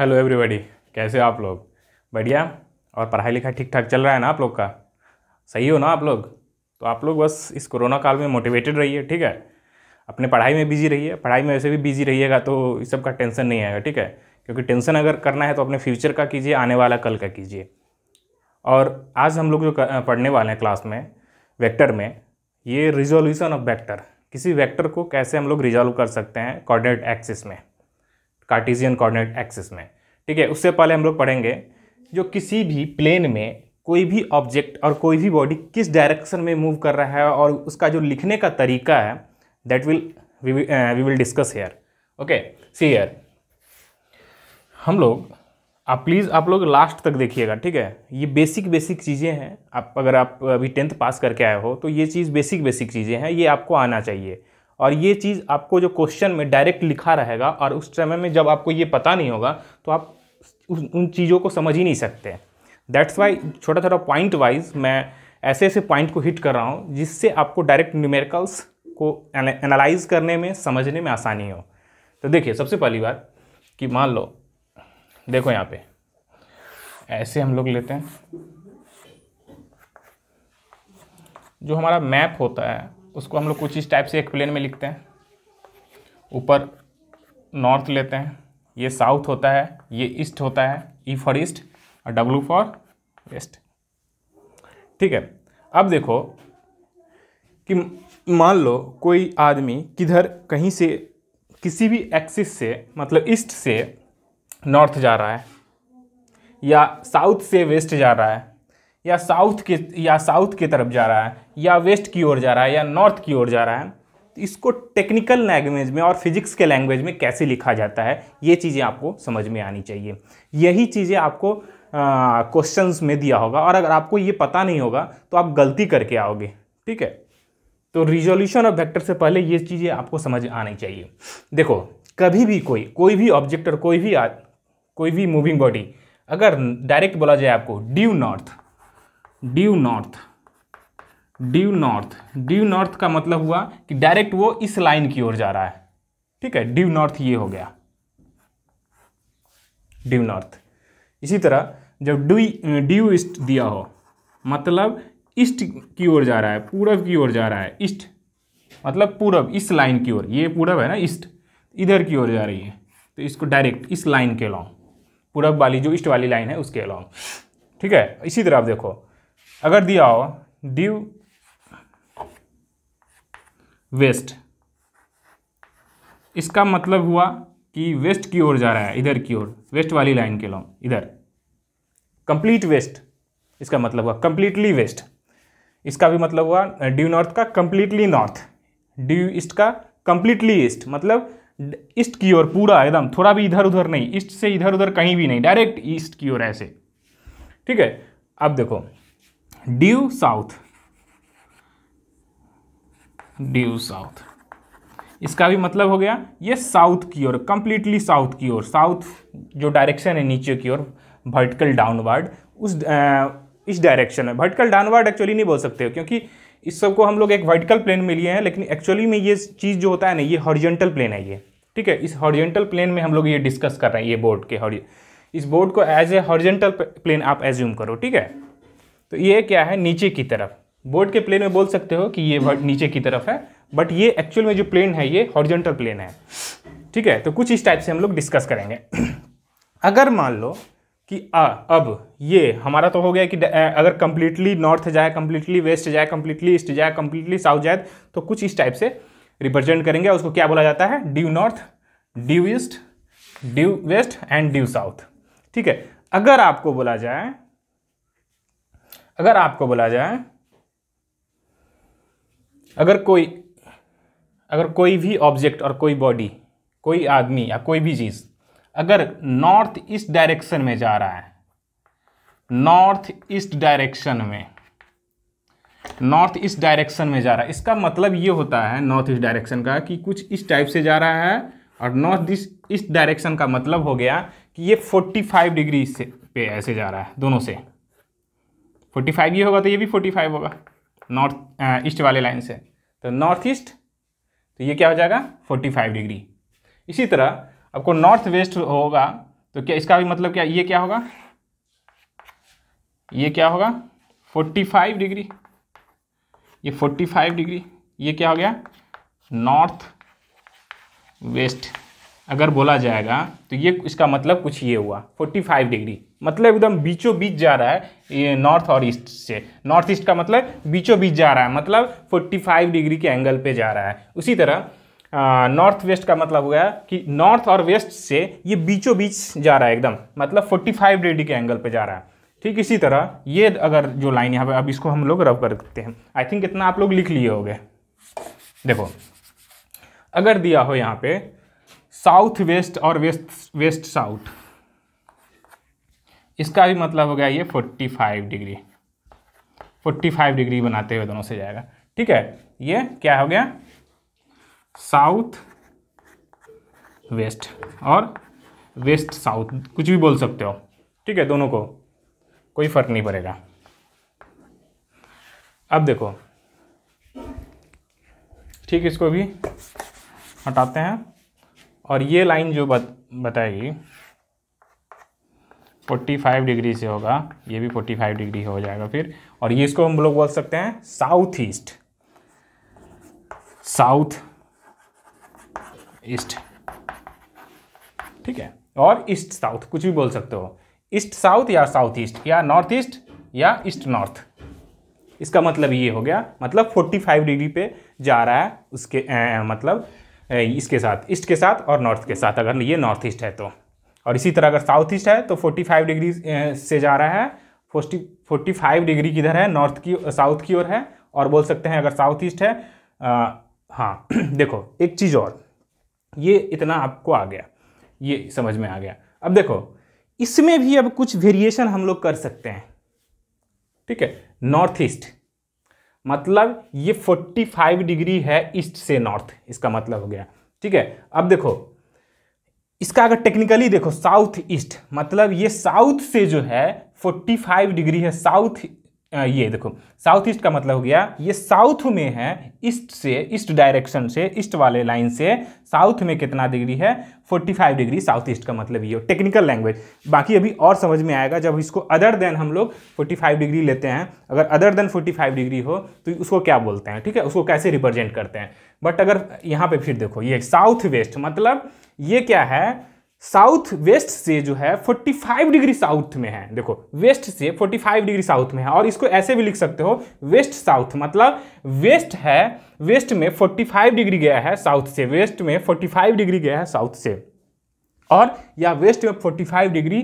hello everybody कैसे हो आप लोग बढ़िया और पढ़ाई लिखाई ठीक ठाक चल रहा है ना आप लोग का सही हो ना आप लोग तो आप लोग बस इस कोरोना काल में मोटिवेटेड रहिए ठीक है अपने पढ़ाई में बिजी रहिए पढ़ाई में वैसे भी बिजी रहिएगा तो इस सब का टेंशन नहीं आएगा ठीक है क्योंकि टेंशन अगर करना है तो अपने फ्यूचर का कीजिए आने वाला कल का कीजिए और आज हम लोग जो पढ़ने वाले हैं क्लास में वैक्टर में ये रिजोल्यूशन ऑफ वैक्टर किसी वैक्टर को कैसे हम लोग रिजॉल्व कर सकते हैं कॉर्डिनेट एक्सिस में कार्टिजियन कॉर्डिनेट एक्सिस में ठीक है उससे पहले हम लोग पढ़ेंगे जो किसी भी प्लेन में कोई भी ऑब्जेक्ट और कोई भी बॉडी किस डायरेक्शन में मूव कर रहा है और उसका जो लिखने का तरीका है that will we will discuss here okay see here हम लोग आप प्लीज़ आप लोग लास्ट तक देखिएगा ठीक है ये बेसिक बेसिक चीज़ें हैं आप अगर आप अभी टेंथ पास करके आए हो तो ये चीज़ बेसिक बेसिक चीज़ें हैं ये आपको आना चाहिए और ये चीज़ आपको जो क्वेश्चन में डायरेक्ट लिखा रहेगा और उस समय में जब आपको ये पता नहीं होगा तो आप उन चीज़ों को समझ ही नहीं सकते दैट्स वाई छोटा छोटा पॉइंट वाइज मैं ऐसे ऐसे पॉइंट को हिट कर रहा हूँ जिससे आपको डायरेक्ट न्यूमेरिकल्स को एनालाइज करने में समझने में आसानी हो तो देखिए सबसे पहली बात कि मान लो देखो यहाँ पे ऐसे हम लोग लेते हैं जो हमारा मैप होता है उसको हम लोग कुछ इस टाइप से एक प्लेन में लिखते हैं ऊपर नॉर्थ लेते हैं ये साउथ होता है ये ईस्ट होता है ई फॉर ईस्ट और डब्लू फॉर वेस्ट ठीक है अब देखो कि मान लो कोई आदमी किधर कहीं से किसी भी एक्सिस से मतलब ईस्ट से नॉर्थ जा रहा है या साउथ से वेस्ट जा रहा है या साउथ के या साउथ की तरफ जा रहा है या वेस्ट की ओर जा रहा है या नॉर्थ की ओर जा रहा है तो इसको टेक्निकल लैंग्वेज में और फिजिक्स के लैंग्वेज में कैसे लिखा जाता है ये चीज़ें आपको समझ में आनी चाहिए यही चीज़ें आपको क्वेश्चन में दिया होगा और अगर आपको ये पता नहीं होगा तो आप गलती करके आओगे ठीक है तो रिजोल्यूशन और वेक्टर से पहले ये चीज़ें आपको समझ आनी चाहिए देखो कभी भी कोई कोई भी ऑब्जेक्ट और कोई भी कोई भी मूविंग बॉडी अगर डायरेक्ट बोला जाए आपको due north due north due north due north का मतलब हुआ कि डायरेक्ट वो इस लाइन की ओर जा रहा है ठीक है ड्यू नॉर्थ ये हो गया ड्यू नॉर्थ इसी तरह जब ड्यू ड्यू ईस्ट दिया हो मतलब ईस्ट की ओर जा रहा है पूरब की ओर जा रहा है ईस्ट मतलब पूरब इस लाइन की ओर ये पूरब है ना ईस्ट इधर की ओर जा रही है तो इसको डायरेक्ट इस लाइन के अलाउ पूरब वाली जो ईस्ट वाली लाइन है उसके अलाउ ठीक है इसी तरह आप देखो अगर दिया हो ड्यू वेस्ट इसका मतलब हुआ कि वेस्ट की ओर जा रहा है इधर की ओर वेस्ट वाली लाइन के लॉन्ग इधर कंप्लीट वेस्ट इसका मतलब हुआ कंप्लीटली वेस्ट इसका भी मतलब हुआ ड्यू नॉर्थ का कंप्लीटली नॉर्थ ड्यू ईस्ट का कंप्लीटली ईस्ट मतलब ईस्ट की ओर पूरा एकदम थोड़ा भी इधर उधर नहीं ईस्ट से इधर उधर कहीं भी नहीं डायरेक्ट ईस्ट की ओर ऐसे ठीक है अब देखो ड्यू साउथ ड्यू साउथ इसका भी मतलब हो गया ये साउथ की ओर कंप्लीटली साउथ की ओर साउथ जो डायरेक्शन है नीचे की ओर वर्टिकल डाउनवर्ड उस आ, इस डायरेक्शन में वर्टिकल डाउनवर्ड एक्चुअली नहीं बोल सकते हो क्योंकि इस सब को हम लोग एक वर्टिकल प्लेन में लिए हैं लेकिन एक्चुअली में ये चीज़ जो होता है ना ये हॉरिजेंटल प्लेन है ये ठीक है इस हॉरिजेंटल प्लेन में हम लोग ये डिस्कस कर रहे हैं ये बोर्ड के हॉरि इस बोर्ड को एज ए हॉरिजेंटल प्लेन आप एज्यूम करो ठीक है तो ये क्या है नीचे की तरफ बोर्ड के प्लेन में बोल सकते हो कि ये नीचे की तरफ है बट ये एक्चुअल में जो प्लेन है ये हॉर्जेंटल प्लेन है ठीक है तो कुछ इस टाइप से हम लोग डिस्कस करेंगे अगर मान लो कि आ, अब ये हमारा तो हो गया कि अगर कम्प्लीटली नॉर्थ जाए कम्प्लीटली वेस्ट जाए कम्प्लीटली ईस्ट जाए कम्प्लीटली साउथ जाए तो कुछ इस टाइप से रिप्रेजेंट करेंगे उसको क्या बोला जाता है due north due east due west and due south ठीक है अगर आपको बोला जाए अगर आपको बोला जाए अगर कोई अगर कोई भी ऑब्जेक्ट और कोई बॉडी कोई आदमी या कोई भी चीज़ अगर नॉर्थ ईस्ट डायरेक्शन में जा रहा है नॉर्थ ईस्ट डायरेक्शन में नॉर्थ ईस्ट डायरेक्शन में जा रहा है इसका मतलब ये होता है नॉर्थ ईस्ट डायरेक्शन का कि कुछ इस टाइप से जा रहा है और नॉर्थ ईस्ट डायरेक्शन का मतलब हो गया कि ये 45 डिग्री से पे ऐसे जा रहा है दोनों से फोर्टी फाइव ये होगा तो ये भी फोर्टी फाइव होगा नॉर्थ ईस्ट वाले लाइन से तो नॉर्थ ईस्ट तो ये क्या हो जाएगा फोर्टी फाइव डिग्री इसी तरह आपको नॉर्थ वेस्ट होगा तो क्या इसका भी मतलब क्या ये क्या होगा ये क्या होगा फोर्टी फाइव डिग्री ये फोर्टी फाइव डिग्री ये क्या हो गया नॉर्थ वेस्ट अगर बोला जाएगा तो ये इसका मतलब कुछ ये हुआ फोर्टी फाइव डिग्री मतलब एकदम बीचों बीच जा रहा है ये नॉर्थ और ईस्ट से नॉर्थ ईस्ट का मतलब बीचों बीच जा रहा है मतलब 45 डिग्री के एंगल पे जा रहा है उसी तरह नॉर्थ वेस्ट का मतलब हो गया कि नॉर्थ और वेस्ट से ये बीचों बीच जा रहा है एकदम मतलब 45 डिग्री के एंगल पे जा रहा है ठीक इसी तरह ये अगर जो लाइन यहाँ पे अब इसको हम लोग रब करते हैं आई थिंक इतना आप लोग लिख लिए हो देखो अगर दिया हो यहाँ पे साउथ वेस्ट और वेस्ट वेस्ट साउथ इसका भी मतलब हो गया ये 45 डिग्री 45 डिग्री बनाते हुए दोनों से जाएगा ठीक है ये क्या हो गया साउथ वेस्ट और वेस्ट साउथ कुछ भी बोल सकते हो ठीक है दोनों को कोई फर्क नहीं पड़ेगा अब देखो ठीक इसको भी हटाते हैं और ये लाइन जो बत, बताएगी 45 डिग्री से होगा ये भी 45 डिग्री हो जाएगा फिर और ये इसको हम लोग बोल सकते हैं साउथ ईस्ट साउथ ईस्ट ठीक है और ईस्ट साउथ कुछ भी बोल सकते हो ईस्ट साउथ या साउथ ईस्ट या नॉर्थ ईस्ट या ईस्ट नॉर्थ इसका मतलब ये हो गया मतलब 45 डिग्री पे जा रहा है उसके ए, मतलब ए, इसके साथ ईस्ट के साथ और नॉर्थ के साथ अगर ये नॉर्थ ईस्ट है तो और इसी तरह अगर साउथ ईस्ट है तो 45 डिग्री से जा रहा है फोर्टी फोर्टी फाइव डिग्री किधर है नॉर्थ की साउथ की ओर है और बोल सकते हैं अगर साउथ ईस्ट है आ, हाँ देखो एक चीज़ और ये इतना आपको आ गया ये समझ में आ गया अब देखो इसमें भी अब कुछ वेरिएशन हम लोग कर सकते हैं ठीक है नॉर्थ ईस्ट मतलब ये 45 डिग्री है ईस्ट से नॉर्थ इसका मतलब हो गया ठीक है अब देखो इसका अगर टेक्निकली देखो साउथ ईस्ट मतलब ये साउथ से जो है 45 डिग्री है साउथ ये देखो साउथ ईस्ट का मतलब हो गया ये साउथ में है ईस्ट से ईस्ट डायरेक्शन से ईस्ट वाले लाइन से साउथ में कितना डिग्री है 45 डिग्री साउथ ईस्ट का मतलब ये हो टेक्निकल लैंग्वेज बाकी अभी और समझ में आएगा जब इसको अदर देन हम लोग 45 डिग्री लेते हैं अगर अदर देन 45 डिग्री हो तो उसको क्या बोलते हैं ठीक है उसको कैसे रिप्रेजेंट करते हैं बट अगर यहाँ पर फिर देखो ये साउथ वेस्ट मतलब ये क्या है साउथ वेस्ट से जो है 45 डिग्री साउथ में है देखो वेस्ट से 45 डिग्री साउथ में है और इसको ऐसे भी लिख सकते हो वेस्ट साउथ मतलब वेस्ट है वेस्ट में 45 डिग्री गया है साउथ से वेस्ट में 45 डिग्री गया है साउथ से और या वेस्ट में 45 डिग्री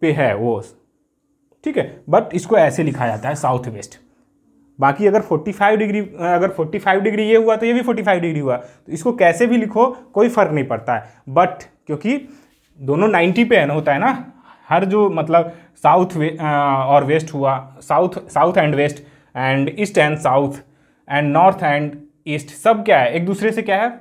पे है वो ठीक है बट इसको ऐसे लिखा जाता है साउथ वेस्ट बाकी अगर 45 डिग्री अगर 45 डिग्री ये हुआ तो ये भी 45 डिग्री हुआ तो इसको कैसे भी लिखो कोई फ़र्क नहीं पड़ता है बट क्योंकि दोनों 90 पे होता है ना हर जो मतलब साउथ वे, और वेस्ट हुआ south south and west and east and south and north and east सब क्या है एक दूसरे से क्या है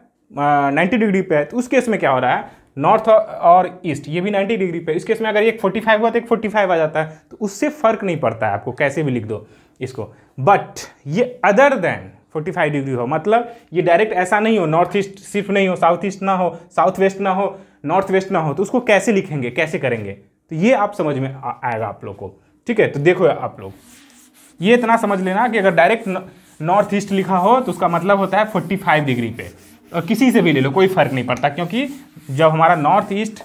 नाइन्टी डिग्री पे है तो उस केस में क्या हो रहा है नॉर्थ और ईस्ट ये भी 90 डिग्री पे इस केस में अगर एक 45 हुआ तो एक 45 आ जाता है तो उससे फ़र्क नहीं पड़ता है आपको कैसे भी लिख दो इसको बट ये अदर देन 45 डिग्री हो मतलब ये डायरेक्ट ऐसा नहीं हो नॉर्थ ईस्ट सिर्फ नहीं हो साउथ ईस्ट ना हो साउथ वेस्ट ना हो नॉर्थ वेस्ट ना हो तो उसको कैसे लिखेंगे कैसे करेंगे तो ये आप समझ में आ, आएगा आप लोग को ठीक है तो देखो आप लोग ये इतना समझ लेना कि अगर डायरेक्ट नॉर्थ ईस्ट लिखा हो तो उसका मतलब होता है फोर्टी डिग्री पे और किसी से भी ले लो कोई फर्क नहीं पड़ता क्योंकि जब हमारा नॉर्थ ईस्ट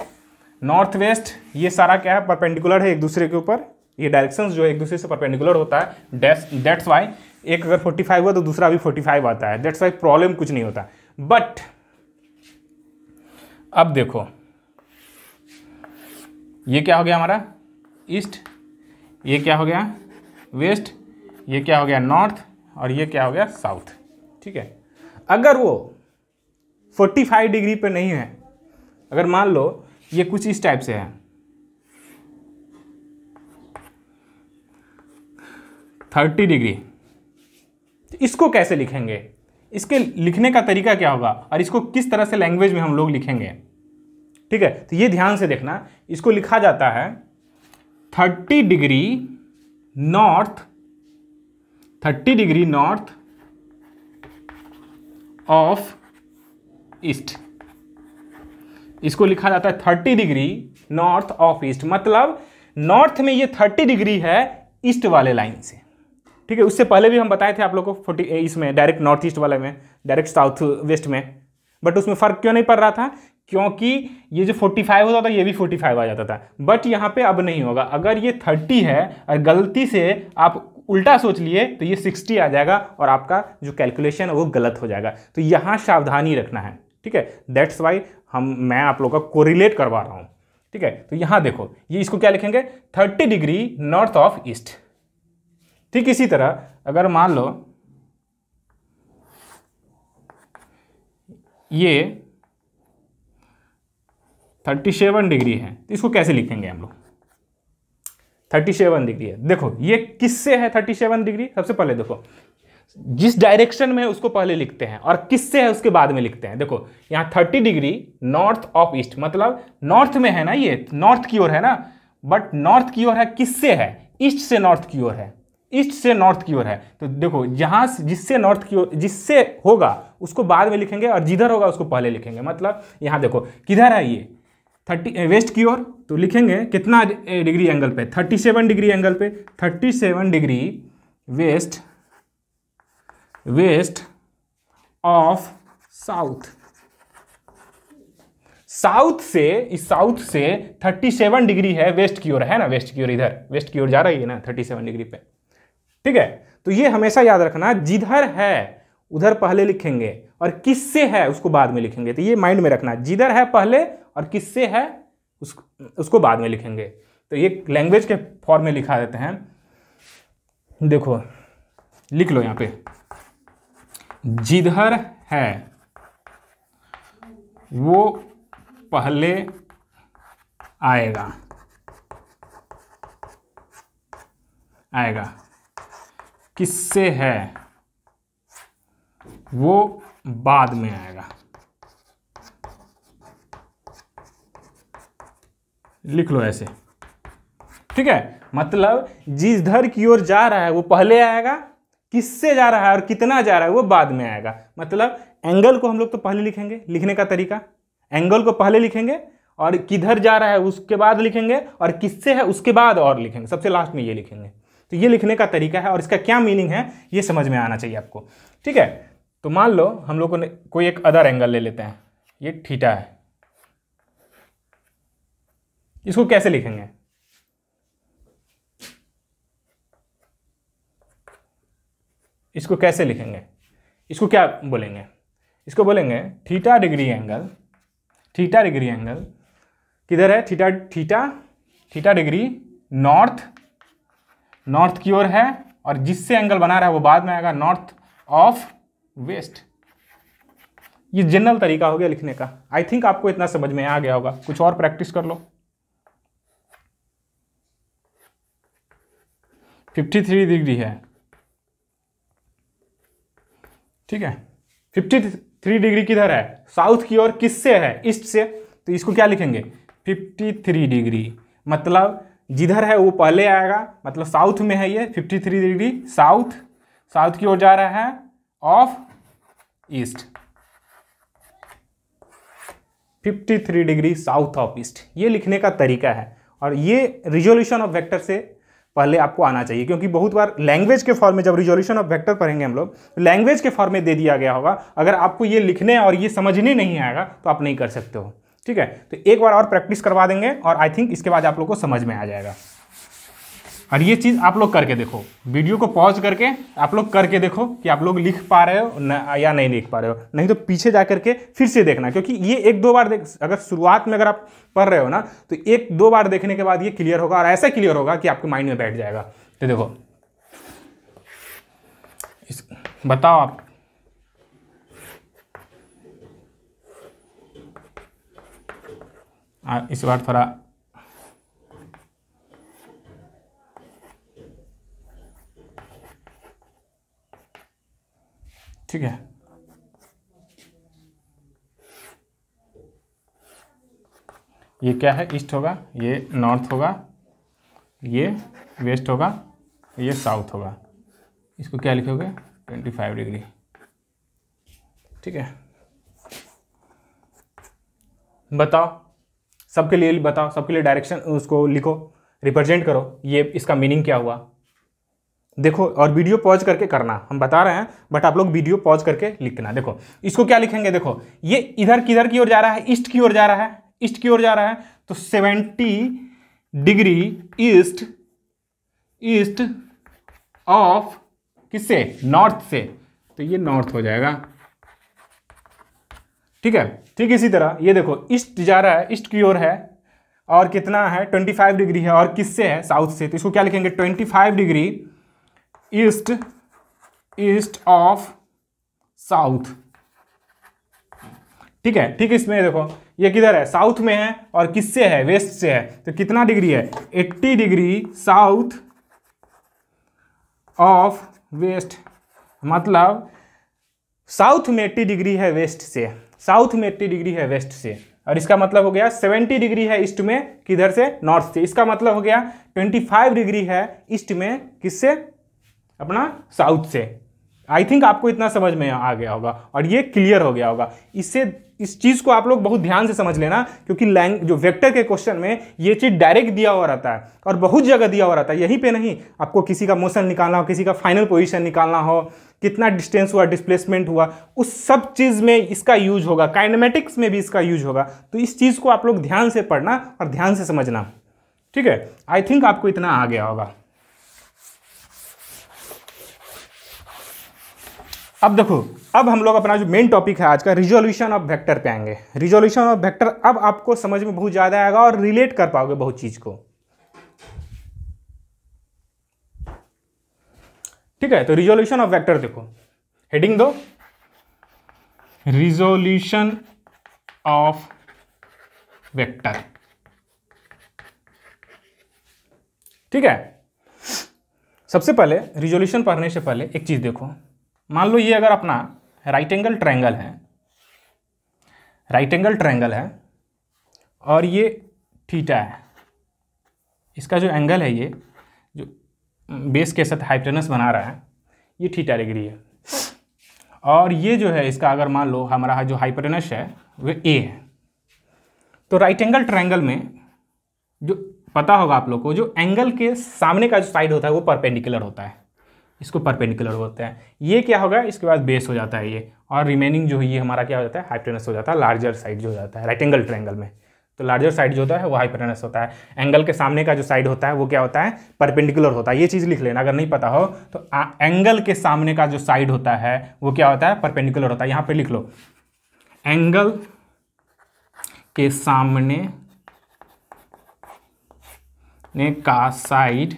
नॉर्थ वेस्ट ये सारा क्या है परपेंडिकुलर है एक दूसरे के ऊपर ये डायरेक्शंस जो है एक दूसरे से परपेंडिकुलर होता है डेट्स वाई एक अगर 45 हुआ तो दूसरा भी 45 आता है डेट्स वाई प्रॉब्लम कुछ नहीं होता बट अब देखो ये क्या हो गया हमारा ईस्ट ये क्या हो गया वेस्ट ये क्या हो गया नॉर्थ और ये क्या हो गया साउथ ठीक है अगर वो 45 डिग्री पे नहीं है अगर मान लो ये कुछ इस टाइप से है थर्टी डिग्री तो इसको कैसे लिखेंगे इसके लिखने का तरीका क्या होगा और इसको किस तरह से लैंग्वेज में हम लोग लिखेंगे ठीक है तो ये ध्यान से देखना इसको लिखा जाता है thirty degree north thirty degree north of east इसको लिखा जाता है thirty degree north of east मतलब नॉर्थ में ये थर्टी डिग्री है ईस्ट वाले लाइन से ठीक है उससे पहले भी हम बताए थे आप लोग को फोर्टी इसमें डायरेक्ट नॉर्थ ईस्ट वाले में डायरेक्ट साउथ वेस्ट में बट उसमें फ़र्क क्यों नहीं पड़ रहा था क्योंकि ये जो 45 होता था ये भी 45 आ जाता था बट यहाँ पे अब नहीं होगा अगर ये 30 है और गलती से आप उल्टा सोच लिए तो ये 60 आ जाएगा और आपका जो कैलकुलेशन है वो गलत हो जाएगा तो यहाँ सावधानी रखना है ठीक है दैट्स वाई हम मैं आप लोग का कोरिलेट करवा रहा हूँ ठीक है तो यहाँ देखो ये इसको क्या लिखेंगे thirty degree north of east ठीक इसी तरह अगर मान लो ये 37 डिग्री है तो इसको कैसे लिखेंगे हम लोग 37 डिग्री है देखो ये किससे है 37 डिग्री सबसे पहले देखो जिस डायरेक्शन में उसको पहले लिखते हैं और किससे है उसके बाद में लिखते हैं देखो यहां 30 डिग्री नॉर्थ ऑफ ईस्ट मतलब नॉर्थ में है ना ये नॉर्थ की ओर है ना बट नॉर्थ की ओर है किससे है ईस्ट से नॉर्थ की ओर है ईस्ट से नॉर्थ की ओर है तो देखो जहाँ जिससे नॉर्थ की ओर जिससे होगा उसको बाद में लिखेंगे और जिधर होगा उसको पहले लिखेंगे मतलब यहाँ देखो किधर है ये थर्टी वेस्ट की ओर तो लिखेंगे कितना डिग्री एंगल पे थर्टी सेवन डिग्री एंगल पे thirty seven degree west west of south south से इस साउथ से 37 डिग्री है वेस्ट की ओर है ना वेस्ट की ओर इधर वेस्ट की ओर जा रही है ना 37 डिग्री पे ठीक है तो ये हमेशा याद रखना जिधर है उधर पहले लिखेंगे और किससे है उसको बाद में लिखेंगे तो ये माइंड में रखना जिधर है पहले और किससे है उस, उसको बाद में लिखेंगे तो ये लैंग्वेज के फॉर्म में लिखा देते हैं देखो लिख लो यहाँ पे जिधर है वो पहले आएगा आएगा किससे है वो बाद में आएगा लिख लो ऐसे ठीक है मतलब जिस धर की ओर जा रहा है वो पहले आएगा किससे जा रहा है और कितना जा रहा है वो बाद में आएगा मतलब एंगल को हम लोग तो पहले लिखेंगे लिखने का तरीका एंगल को पहले लिखेंगे और किधर जा रहा है उसके बाद लिखेंगे और किससे है उसके बाद और लिखेंगे सबसे लास्ट में ये लिखेंगे तो ये लिखने का तरीका है और इसका क्या मीनिंग है ये समझ में आना चाहिए आपको ठीक है तो मान लो हम लोग को कोई एक अदर एंगल ले लेते हैं ये ठीटा है इसको कैसे लिखेंगे इसको कैसे लिखेंगे इसको क्या बोलेंगे इसको बोलेंगे theta degree angle theta degree angle किधर है theta theta theta degree north north की ओर है और जिससे एंगल बना रहा है वो बाद में आएगा नॉर्थ ऑफ वेस्ट ये जनरल तरीका हो गया लिखने का आई थिंक आपको इतना समझ में आ गया होगा कुछ और प्रैक्टिस कर लो 53 डिग्री है ठीक है 53 डिग्री किधर है साउथ की ओर किससे है ईस्ट से तो इसको क्या लिखेंगे 53 डिग्री मतलब जिधर है वो पहले आएगा मतलब साउथ में है ये 53 डिग्री साउथ साउथ की ओर जा रहा है of east 53 degree south of east ये लिखने का तरीका है और ये रिजोल्यूशन ऑफ वेक्टर से पहले आपको आना चाहिए क्योंकि बहुत बार लैंग्वेज के फॉर्म में जब रिजोल्यूशन ऑफ वेक्टर पढ़ेंगे हम लोग तो लैंग्वेज के फॉर्म में दे दिया गया होगा अगर आपको ये लिखने और ये समझने नहीं आएगा तो आप नहीं कर सकते हो ठीक है तो एक बार और प्रैक्टिस करवा देंगे और आई थिंक इसके बाद आप लोग को समझ में आ जाएगा और ये चीज़ आप लोग करके देखो वीडियो को पॉज करके आप लोग करके देखो कि आप लोग लिख पा रहे हो न, या नहीं लिख पा रहे हो नहीं तो पीछे जा करके फिर से देखना क्योंकि ये एक दो बार देख अगर शुरुआत में अगर आप पढ़ रहे हो ना तो एक दो बार देखने के बाद ये क्लियर होगा और ऐसा क्लियर होगा कि आपके माइंड में बैठ जाएगा तो देखो इस बताओ आप इस बार थोड़ा ठीक है ये क्या है ईस्ट होगा ये नॉर्थ होगा ये वेस्ट होगा ये साउथ होगा इसको क्या लिखोगे ट्वेंटी फाइव डिग्री ठीक है बताओ सबके लिए बताओ सबके लिए डायरेक्शन उसको लिखो रिप्रेजेंट करो ये इसका मीनिंग क्या हुआ देखो और वीडियो पॉज करके करना हम बता रहे हैं बट आप लोग वीडियो पॉज करके लिखना देखो इसको क्या लिखेंगे देखो ये इधर किधर की ओर जा रहा है ईस्ट की ओर जा रहा है ईस्ट की ओर जा रहा है तो seventy degree east east of किससे नॉर्थ से तो ये नॉर्थ हो जाएगा ठीक है ठीक इसी तरह ये देखो ईस्ट जा रहा है ईस्ट की ओर है और कितना है 25 डिग्री है और किससे है साउथ से तो इसको क्या लिखेंगे 25 degree east east of south ठीक है ठीक इसमें देखो ये किधर है साउथ में है और किससे है वेस्ट से है तो कितना डिग्री है 80 डिग्री साउथ ऑफ वेस्ट मतलब साउथ में 80 डिग्री है वेस्ट से साउथ में एट्टी डिग्री है वेस्ट से और इसका मतलब हो गया 70 डिग्री है ईस्ट में किधर से नॉर्थ से इसका मतलब हो गया 25 डिग्री है ईस्ट में किससे अपना साउथ से आई थिंक आपको इतना समझ में आ गया होगा और ये क्लियर हो गया होगा इससे इस चीज़ को आप लोग बहुत ध्यान से समझ लेना क्योंकि लैंग जो वेक्टर के क्वेश्चन में ये चीज़ डायरेक्ट दिया हुआ रहता है और बहुत जगह दिया हुआ रहता है यहीं पे नहीं आपको किसी का मोशन निकालना हो किसी का फाइनल पोजीशन निकालना हो कितना डिस्टेंस हुआ डिस्प्लेसमेंट हुआ उस सब चीज़ में इसका यूज होगा काइनेमेटिक्स में भी इसका यूज होगा तो इस चीज़ को आप लोग ध्यान से पढ़ना और ध्यान से समझना ठीक है आई थिंक आपको इतना आ गया होगा अब देखो अब हम लोग अपना जो मेन टॉपिक है आज का रिजोल्यूशन ऑफ वेक्टर पे आएंगे रिजोल्यूशन ऑफ वेक्टर अब आपको समझ में बहुत ज़्यादा आएगा और रिलेट कर पाओगे बहुत चीज़ को ठीक है तो रिजोल्यूशन ऑफ वेक्टर देखो हेडिंग दो रिजोल्यूशन ऑफ वेक्टर ठीक है सबसे पहले रिजोल्यूशन पढ़ने से पहले एक चीज़ देखो मान लो ये अगर अपना राइट एंगल ट्रायंगल है राइट एंगल ट्रायंगल है और ये थीटा है इसका जो एंगल है ये जो बेस के साथ हाइपटेनस बना रहा है ये थीटा डिग्री है और ये जो है इसका अगर मान लो हमारा जो हाइपटेनस है वह ए है तो राइट एंगल ट्रायंगल में जो पता होगा आप लोग को जो एंगल के सामने का जो साइड होता है वो परपेंडिकुलर होता है इसको परपेंडिकुलर होता है ये क्या होगा इसके बाद बेस हो जाता है ये और रिमेनिंग जो है ये हमारा क्या हो जाता है हाइपटेनस हो जाता है लार्जर साइड जो हो जाता है राइट एंगल ट्रैंगल में तो लार्जर साइड जो होता है वो हाइपटेनस होता है एंगल के सामने का जो साइड होता है वो क्या होता है परपेंडिकुलर होता है ये चीज़ लिख लेना अगर नहीं पता हो तो एंगल के सामने का जो साइड होता है वो क्या होता है परपेंडिकुलर होता है यहाँ पर लिख लो एंगल के सामने ने का साइड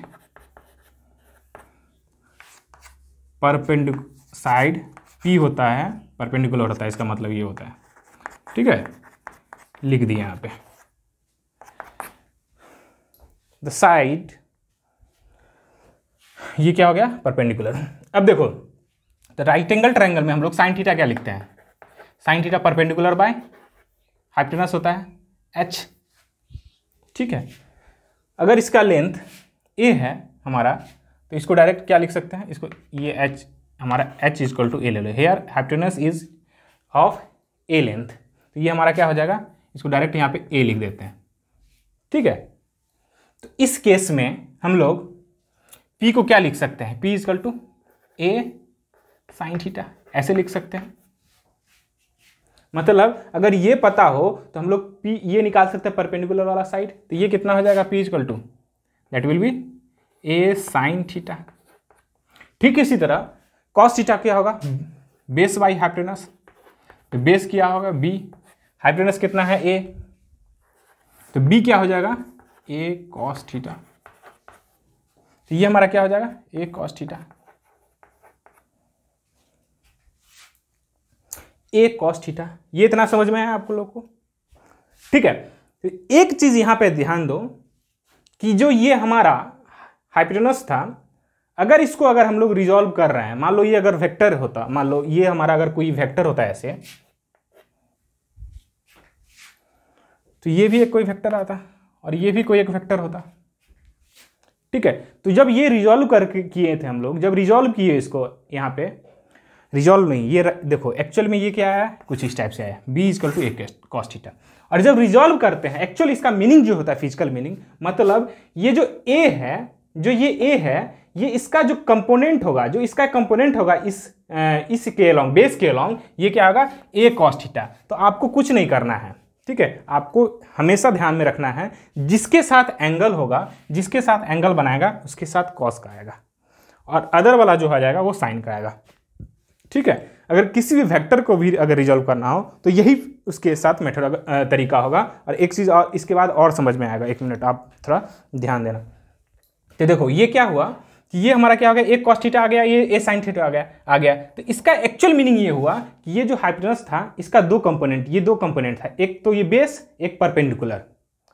परपेंड साइड पी होता है परपेंडिकुलर होता है इसका मतलब ये होता है ठीक है लिख दिए यहाँ पे द साइड ये क्या हो गया परपेंडिकुलर अब देखो द राइट एंगल ट्रायंगल में हम लोग साइन थीटा क्या लिखते हैं sine theta perpendicular by hypotenuse होता है एच ठीक है अगर इसका लेंथ ए है हमारा तो इसको डायरेक्ट क्या लिख सकते हैं इसको ये एच हमारा एच इजक्वल टू ए ले लो here hypotenuse is of A length तो ये हमारा क्या हो जाएगा इसको डायरेक्ट यहाँ पे ए लिख देते हैं ठीक है तो इस केस में हम लोग पी को क्या लिख सकते हैं P is equal to A sine theta ऐसे लिख सकते हैं मतलब अगर ये पता हो तो हम लोग पी ये निकाल सकते हैं परपेंडिकुलर वाला साइड तो ये कितना हो जाएगा P is equal to that will be A sine theta ठीक इसी तरह कॉस थीटा क्या होगा बेस बाई हाइपोटेनस तो बेस क्या होगा बी हाइपोटेनस कितना है ए तो बी क्या हो जाएगा ए कॉस थीटा तो ये हमारा क्या हो जाएगा A cos theta A cos theta ये इतना समझ में आया आपको लोग को ठीक है तो एक चीज यहां पे ध्यान दो कि जो ये हमारा हाइपोटेनस था अगर इसको अगर हम लोग रिजॉल्व कर रहे हैं मान लो ये अगर वेक्टर होता मान लो ये हमारा अगर कोई वेक्टर होता है ऐसे तो ये भी एक कोई वेक्टर आता और ये भी कोई एक वेक्टर होता ठीक है तो जब ये रिजॉल्व कर किए थे हम लोग जब रिजॉल्व किए इसको यहाँ पे रिजॉल्व नहीं ये देखो एक्चुअल में ये क्या आया कुछ इस टाइप से आया बी इजकल टू ए और जब रिजॉल्व करते हैं एक्चुअल इसका मीनिंग जो होता है फिजिकल मीनिंग मतलब ये जो ए है जो ये ए है ये इसका जो कंपोनेंट होगा जो इसका कंपोनेंट होगा इस इस के अलॉन्ग बेस के अलॉन्ग ये क्या होगा ए कॉस्टिटा तो आपको कुछ नहीं करना है ठीक है आपको हमेशा ध्यान में रखना है जिसके साथ एंगल होगा जिसके साथ एंगल बनाएगा उसके साथ कॉस का आएगा और अदर वाला जो आ जाएगा वो साइन का आएगा ठीक है अगर किसी भी वेक्टर को भी अगर रिजॉल्व करना हो तो यही उसके साथ मेथड तरीका होगा और एक चीज़ और इसके बाद और समझ में आएगा एक मिनट आप थोड़ा ध्यान देना तो देखो ये क्या हुआ कि ये हमारा क्या हो गया एक कॉस्टिटा आ गया ये ए साइन थीटा आ गया आ गया तो इसका एक्चुअल मीनिंग ये हुआ कि ये जो हाइपोटेनस था इसका दो कंपोनेंट ये दो कंपोनेंट था एक तो ये बेस एक परपेंडिकुलर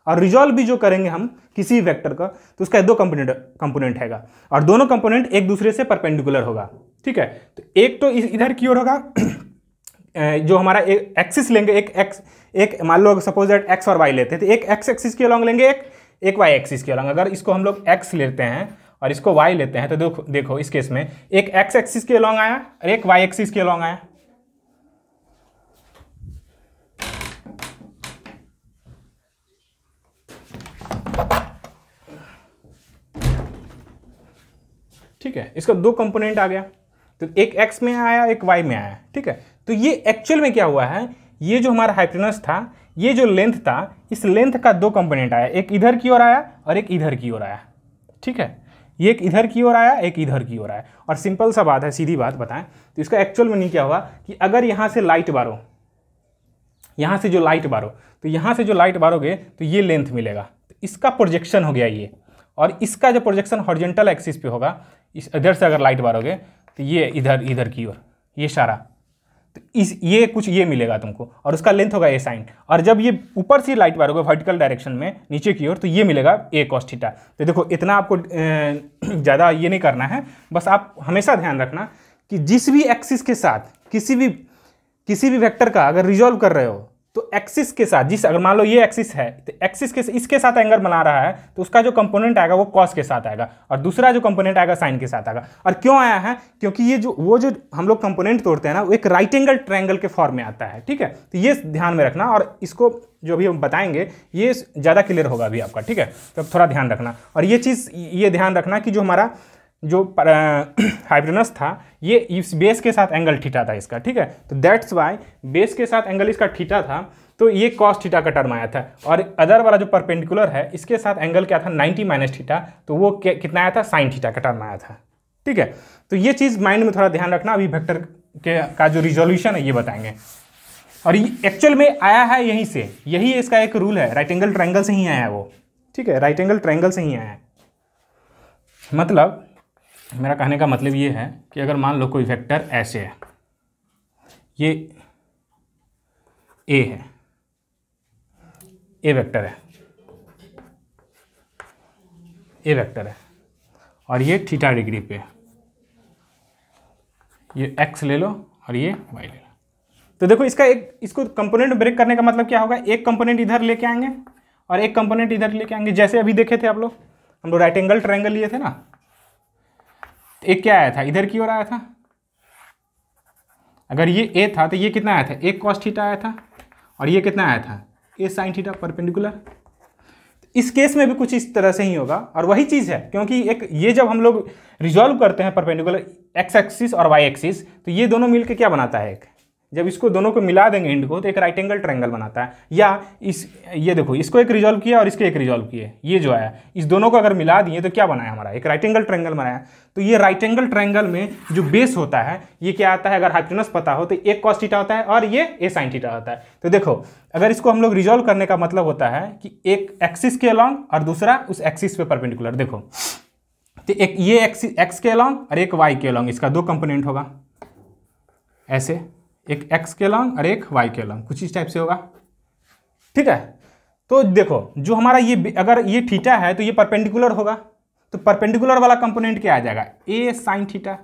और रिजॉल्व भी जो करेंगे हम किसी वेक्टर का तो उसका दो कंपोनेंट कंपोनेंट हैगा और दोनों कंपोनेंट एक दूसरे से परपेंडिकुलर होगा ठीक है तो एक तो इधर की ओर होगा जो हमारा एक्सिस लेंगे एक एक्स एक मान लो सपोज दैट एक्स और वाई लेते हैं तो एक एक्स एक्सिस के अलॉन्ग लेंगे एक एक वाई एक्सिस के अलॉन्ग अगर इसको हम लोग एक्स लेते हैं और इसको वाई लेते हैं तो देखो देखो इस केस में एक एक्स एक्सिस के अलॉन्ग आया और एक वाई एक्सिस के अलॉन्ग आया ठीक है इसका दो कंपोनेंट आ गया तो एक एक्स में आया एक वाई में आया ठीक है तो ये एक्चुअल में क्या हुआ है ये जो हमारा हाइप्रिनस था ये जो लेंथ था इस लेंथ का दो कंपोनेंट आया एक इधर की ओर आया और एक इधर की ओर आया ठीक है ये एक इधर की ओर आया एक इधर की ओर आया और सिंपल सा बात है सीधी बात बताएं तो इसका एक्चुअल मीनिंग क्या हुआ कि अगर यहाँ से लाइट बारो यहाँ से जो लाइट बारो तो यहाँ से जो लाइट बारोगे तो ये लेंथ मिलेगा तो इसका प्रोजेक्शन हो गया ये और इसका जो प्रोजेक्शन हॉर्जेंटल एक्सिस पे होगा इस इधर से अगर लाइट बारोगे तो ये इधर इधर की ओर ये सारा तो इस ये कुछ ये मिलेगा तुमको और उसका लेंथ होगा ए साइन और जब ये ऊपर से लाइट होगा वर्टिकल डायरेक्शन में नीचे की ओर तो ये मिलेगा ए कॉस्टिटा तो देखो इतना आपको ज़्यादा ये नहीं करना है बस आप हमेशा ध्यान रखना कि जिस भी एक्सिस के साथ किसी भी किसी भी वेक्टर का अगर रिजॉल्व कर रहे हो तो एक्सिस के साथ जिस अगर मान लो ये एक्सिस है तो एक्सिस के इसके साथ एंगल बना रहा है तो उसका जो कंपोनेंट आएगा वो कॉस के साथ आएगा और दूसरा जो कंपोनेंट आएगा साइन के साथ आएगा और क्यों आया है क्योंकि ये जो वो जो हम लोग कंपोनेंट तोड़ते हैं ना वो एक राइट एंगल ट्रैंगल के फॉर्म में आता है ठीक है तो ये ध्यान में रखना और इसको जो भी हम बताएंगे ये ज़्यादा क्लियर होगा अभी आपका ठीक है तो थोड़ा ध्यान रखना और ये चीज़ ये ध्यान रखना कि जो हमारा जो हाइब्रोनस था ये इस बेस के साथ एंगल ठीठा था इसका ठीक है तो दैट्स वाई बेस के साथ एंगल इसका ठीठा था तो ये कॉस ठीठा का टर्म आया था और अदर वाला जो परपेंडिकुलर है इसके साथ एंगल क्या था 90 माइनस ठीठा तो वो कितना आया था साइन ठीठा का टर्म आया था ठीक है तो ये चीज़ माइंड में थोड़ा ध्यान रखना अभी वैक्टर के का जो रिजोल्यूशन है ये बताएंगे और ये एक्चुअल में आया है यहीं से यही इसका एक रूल है राइट एंगल ट्रैंगल से ही आया है वो ठीक है राइट एंगल ट्रैंगल से ही आया है मतलब मेरा कहने का मतलब ये है कि अगर मान लो कोई वेक्टर ऐसे है ये ए है ए वेक्टर है ए वेक्टर है और ये थीटा डिग्री पे है ये एक्स ले लो और ये वाई ले लो तो देखो इसका एक इसको कंपोनेंट ब्रेक करने का मतलब क्या होगा एक कंपोनेंट इधर लेके आएंगे और एक कंपोनेंट इधर लेके आएंगे जैसे अभी देखे थे आप लोग हम लोग राइट एंगल ट्रायंगल लिए थे ना एक क्या आया था इधर की ओर आया था अगर ये ए था तो ये कितना आया था एक कॉस्ट थीटा आया था और ये कितना आया था ए साइन थीटा परपेंडिकुलर इस केस में भी कुछ इस तरह से ही होगा और वही चीज़ है क्योंकि एक ये जब हम लोग रिजॉल्व करते हैं परपेंडिकुलर एक्स एक्सिस और वाई एक्सिस तो ये दोनों मिलकर क्या बनाता है एक जब इसको दोनों को मिला देंगे एंड को तो एक राइट एंगल ट्रायंगल बनाता है या इस ये देखो इसको एक रिजॉल्व किया और इसके एक रिजॉल्व किए ये जो आया इस दोनों को अगर मिला दिए तो क्या बनाया हमारा एक राइट एंगल ट्रायंगल बनाया तो ये राइट एंगल ट्रायंगल में जो बेस होता है ये क्या आता है अगर हाइपोटेनस पता हो तो एक कॉस्टिटा होता है और ये ए साइन टीटा होता है तो देखो अगर इसको हम लोग रिजॉल्व करने का मतलब होता है कि एक एक्सिस के अलॉन्ग और दूसरा उस एक्सिस पे परपेंडिकुलर देखो तो एक ये एक्स एक्स के अलॉन्ग और एक वाई के अलॉन्ग इसका दो कंपोनेंट होगा ऐसे एक एक्स के लॉन्ग और एक वाई के लॉन्ग कुछ इस टाइप से होगा ठीक है तो देखो जो हमारा ये अगर ये थीटा है तो ये परपेंडिकुलर होगा तो परपेंडिकुलर वाला कंपोनेंट क्या आ जाएगा ए साइन थीटा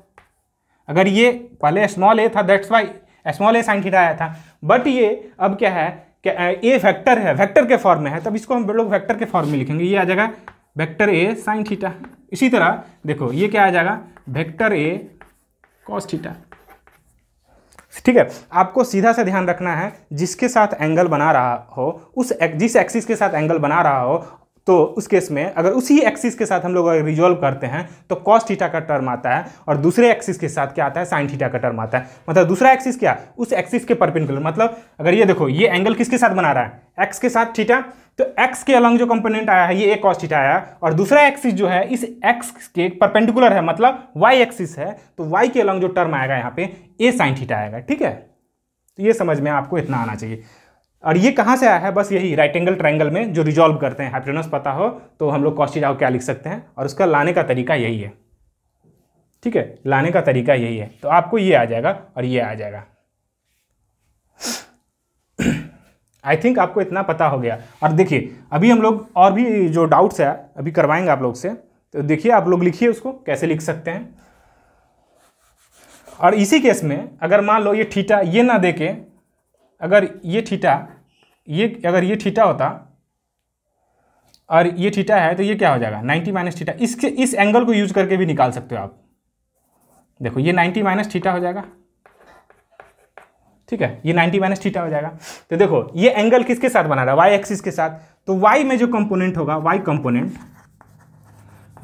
अगर ये पहले स्मॉल ए था that's Y small A sine theta आया था बट ये अब क्या है कि ए वेक्टर है वेक्टर के फॉर्म में है तब इसको हम लोग वेक्टर के फॉर्म में लिखेंगे ये आ जाएगा वेक्टर ए साइन थीटा इसी तरह देखो ये क्या आ जाएगा वेक्टर ए कॉस थीटा ठीक है आपको सीधा सा ध्यान रखना है जिसके साथ एंगल बना रहा हो उस जिस एक्सिस के साथ एंगल बना रहा हो तो उस केस में अगर उसी एक्सिस के साथ हम लोग अगर रिजोल्व करते हैं तो कॉस्ट थीटा का टर्म आता है और दूसरे एक्सिस के साथ क्या आता है साइन थीटा का टर्म आता है मतलब दूसरा एक्सिस क्या उस एक्सिस के परपेंडिकुलर मतलब अगर ये देखो ये एंगल किसके साथ बना रहा है एक्स के साथ थीटा तो एक्स के अलॉन्ग जो कंपोनेंट आया है ये एक कॉस्ट थीटा आया और दूसरा एक्सिस जो है इस एक्स के परपेंडिकुलर है मतलब वाई एक्सिस है तो वाई के अलॉन्ग जो टर्म आएगा यहाँ पे ए साइन थीटा आएगा ठीक है तो ये समझ में आपको इतना आना चाहिए और ये कहाँ से आया है बस यही राइट एंगल ट्राइंगल में जो रिजॉल्व करते हैं हाइप्रोनस पता हो तो हम लोग कॉस्टिज आओ क्या लिख सकते हैं और उसका लाने का तरीका यही है ठीक है लाने का तरीका यही है तो आपको ये आ जाएगा और ये आ जाएगा आई थिंक आपको इतना पता हो गया और देखिए अभी हम लोग और भी जो डाउट्स है अभी करवाएंगे आप लोग से तो देखिए आप लोग लिखिए उसको कैसे लिख सकते हैं और इसी केस में अगर मान लो ये ठीटा ये ना देके अगर ये ठीटा ये अगर ये ठीटा होता और ये ठीटा है तो ये क्या हो जाएगा 90 माइनस ठीटा इसके इस एंगल को यूज करके भी निकाल सकते हो आप देखो ये 90 माइनस ठीटा हो जाएगा ठीक है ये 90 माइनस ठीटा हो जाएगा तो देखो ये एंगल किसके साथ बना रहा है वाई एक्सिस के साथ तो वाई में जो कंपोनेंट होगा वाई कंपोनेंट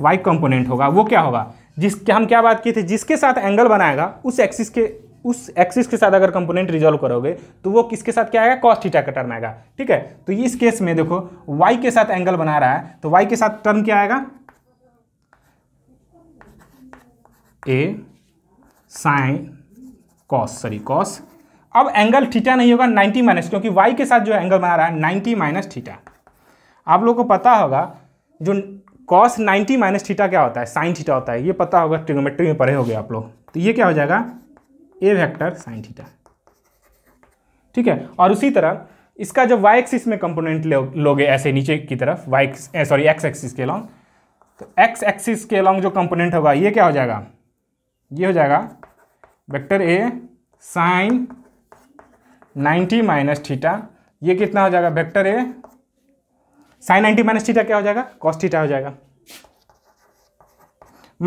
वाई कंपोनेंट होगा वो क्या होगा जिस हम क्या बात किए थे जिसके साथ एंगल बनाएगा उस एक्सिस के उस एक्सिस के साथ अगर कंपोनेंट रिजोल्व करोगे तो वो किसके साथ क्या आएगा कॉस्ट हीटा का टर्म आएगा ठीक है तो इस केस में देखो वाई के साथ एंगल बना रहा है तो वाई के साथ टर्म क्या आएगा A sine cos sorry cos अब एंगल थीटा नहीं होगा 90 माइनस क्योंकि वाई के साथ जो एंगल बना रहा है 90 माइनस थीटा आप लोगों को पता होगा जो कॉस 90 माइनस थीटा क्या होता है साइन थीटा होता है ये पता होगा ट्रिगोमेट्री में पढ़े होगे आप लोग तो ये क्या हो जाएगा ए वेक्टर साइन थीटा ठीक है और उसी तरह इसका जब वाई एक्सिस में कंपोनेंट लोगे ऐसे नीचे की तरफ वाई सॉरी एक्स एक्सिस के लॉन्ग तो एक्स एक्सिस के लॉन्ग जो कंपोनेंट होगा ये क्या हो जाएगा ये हो जाएगा vector A sine 90 minus theta ये कितना हो जाएगा vector A sine 90 minus theta क्या हो जाएगा कॉस थीटा हो जाएगा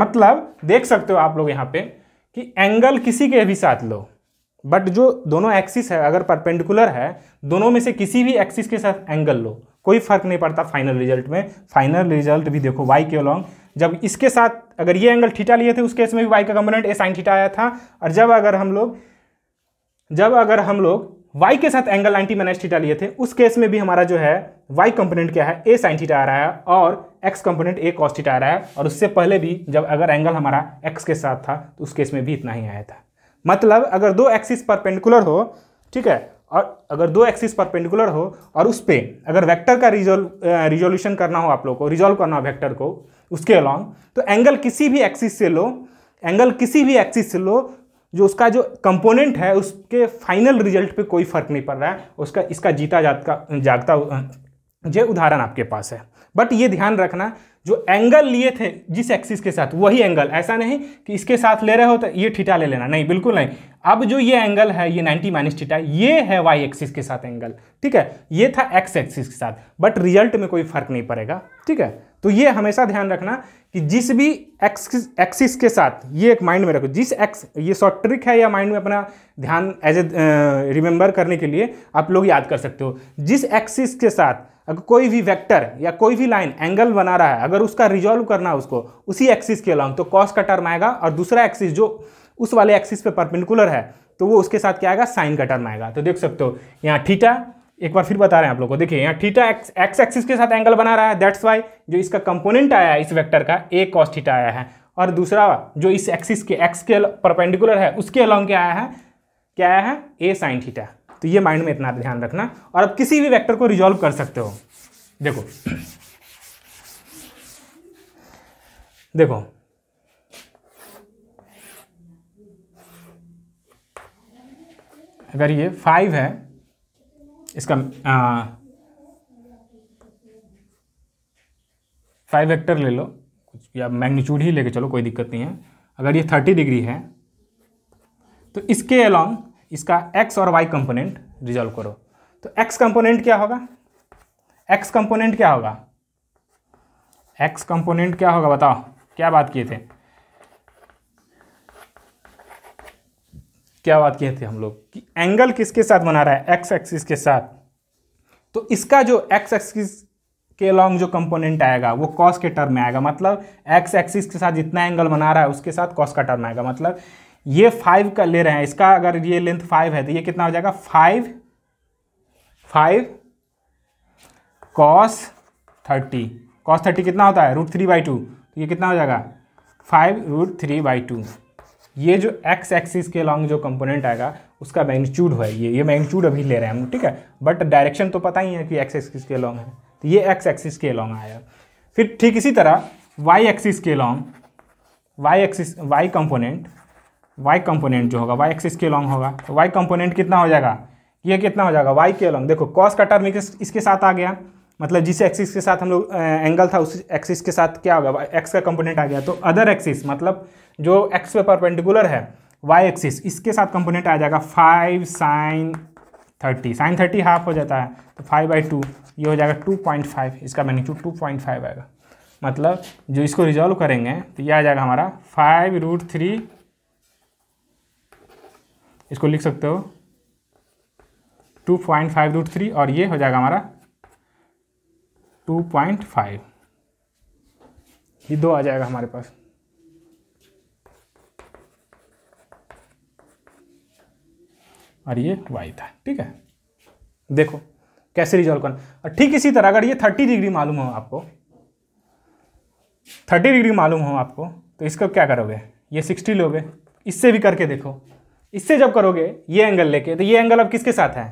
मतलब देख सकते हो आप लोग यहाँ पे कि एंगल किसी के भी साथ लो बट जो दोनों एक्सिस है अगर परपेंडिकुलर है दोनों में से किसी भी एक्सिस के साथ एंगल लो कोई फर्क नहीं पड़ता फाइनल रिजल्ट में फाइनल रिजल्ट भी देखो वाई के अलॉन्ग जब इसके साथ अगर ये एंगल ठीटा लिए थे उस केस में भी वाई का कंपोनेंट ए साइन ठीटा आया था और जब अगर हम लोग जब अगर हम लोग वाई के साथ एंगल एंटी माइनस थीटा लिए थे उस केस में भी हमारा जो है वाई कंपोनेंट क्या है ए साइन थीटा आ रहा है और X component A cos theta आ रहा है और उससे पहले भी जब अगर एंगल हमारा एक्स के साथ था तो उस केस में भी इतना ही आया था मतलब अगर दो एक्सिस परपेंडिकुलर हो ठीक है और अगर दो एक्सिस परपेंडिकुलर हो और उस पर अगर वैक्टर का रिजोल रिजोल्यूशन करना हो आप लोग को रिजोल्व करना हो वैक्टर को उसके अलॉन्ग तो एंगल किसी भी एक्सिस से लो एंगल किसी भी एक्सिस से लो जो उसका जो कंपोनेंट है उसके फाइनल रिजल्ट पे कोई फर्क नहीं पड़ रहा है उसका इसका जीता जागता जागता ये उदाहरण आपके पास है बट ये ध्यान रखना जो एंगल लिए थे जिस एक्सिस के साथ वही एंगल ऐसा नहीं कि इसके साथ ले रहे हो तो ये ठीटा ले लेना नहीं बिल्कुल नहीं अब जो ये एंगल है ये 90 माइनस ठीटा ये है वाई एक्सिस के साथ एंगल ठीक है ये था एक्स एक्सिस के साथ बट रिजल्ट में कोई फर्क नहीं पड़ेगा ठीक है तो ये हमेशा ध्यान रखना कि जिस भी एक्सिस एक्सिस के साथ ये एक माइंड में रखो जिस एक्स ये शॉर्ट ट्रिक है या माइंड में अपना ध्यान एज ए रिमेंबर करने के लिए आप लोग याद कर सकते हो जिस एक्सिस के साथ अगर कोई भी वेक्टर या कोई भी लाइन एंगल बना रहा है अगर उसका रिजॉल्व करना है उसको उसी एक्सिस के अलॉन्ग तो कॉस का टर्म आएगा और दूसरा एक्सिस जो उस वाले एक्सिस पे परपेंडिकुलर है तो वो उसके साथ क्या आएगा साइन का टर्म आएगा तो देख सकते हो यहाँ ठीटा एक बार फिर बता रहे हैं आप लोग को देखिए यहाँ ठीटा एक्स एक्स एक्सिस के साथ एंगल बना रहा है दैट्स वाई जो इसका कंपोनेंट आया है इस वैक्टर का ए कॉस ठीटा आया है और दूसरा जो इस एक्सिस के एक्स के परपेंडिकुलर है उसके अलॉन्ग क्या आया है क्या आया है ए साइन ठीटा तो ये माइंड में इतना ध्यान रखना और आप किसी भी वेक्टर को रिजॉल्व कर सकते हो देखो देखो अगर ये फाइव है इसका फाइव वेक्टर ले लो कुछ या मैग्नीट्यूड ही लेके चलो कोई दिक्कत नहीं है अगर ये थर्टी डिग्री है तो इसके अलॉन्ग इसका एक्स और वाई कंपोनेंट रिजॉल्व करो तो एक्स कंपोनेंट क्या होगा एक्स कंपोनेंट क्या होगा x कंपोनेंट क्या होगा बताओ क्या बात किए थे क्या बात किए थे हम लोग कि एंगल किसके साथ बना रहा है एक्स एक्सिस के साथ तो इसका जो एक्स एक्सिस के लॉन्ग जो कंपोनेंट आएगा वो कॉस के टर्म में आएगा मतलब एक्स एक्सिस के साथ जितना एंगल बना रहा है उसके साथ कॉस का टर्म आएगा मतलब ये फाइव का ले रहे हैं इसका अगर ये लेंथ फाइव है तो ये कितना हो जाएगा five five cos thirty cos thirty कितना होता है रूट थ्री बाई टू तो ये कितना हो जाएगा five root three by two ये जो एक्स एक्सिस के लॉन्ग जो कंपोनेंट आएगा उसका मैग्नीट्यूड है ये ये मैग्नीट्यूड अभी ले रहे हैं हम ठीक है बट डायरेक्शन तो पता ही है कि एक्स एक्सिस के लॉन्ग है तो ये एक्स एक्सिस के लॉन्ग आया फिर ठीक इसी तरह वाई एक्सिस के long Y axis Y component Y component जो होगा वाई एक्सिस के लॉन्ग होगा तो वाई कंपोनेंट कितना हो जाएगा ये कितना हो जाएगा वाई के लॉन्ग देखो कॉस का टर्म इसके साथ आ गया मतलब जिस एक्सिस के साथ हम लोग एंगल था उस एक्सिस के साथ क्या होगा एक्स का कंपोनेंट आ गया तो अदर एक्सिस मतलब जो एक्स पे परपेंडिकुलर है वाई एक्सिस इसके साथ कंपोनेंट आ जाएगा five sine thirty sine thirty half हो जाता है तो फाइव बाई टू ये हो जाएगा टू पॉइंट फाइव इसका मैग्नीट्यूड टू पॉइंट फाइव आएगा मतलब जो इसको रिजॉल्व करेंगे तो ये आ जाएगा हमारा फाइव रूट थ्री इसको लिख सकते हो two point five root three और ये हो जाएगा हमारा टू पॉइंट फाइव ये दो आ जाएगा हमारे पास और ये वाई था ठीक है देखो कैसे रिजॉल्व करना और ठीक इसी तरह अगर ये थर्टी डिग्री मालूम हो आपको थर्टी डिग्री मालूम हो आपको तो इसको क्या करोगे ये सिक्सटी लोगे इससे भी करके देखो इससे जब करोगे ये एंगल लेके तो ये एंगल अब किसके साथ है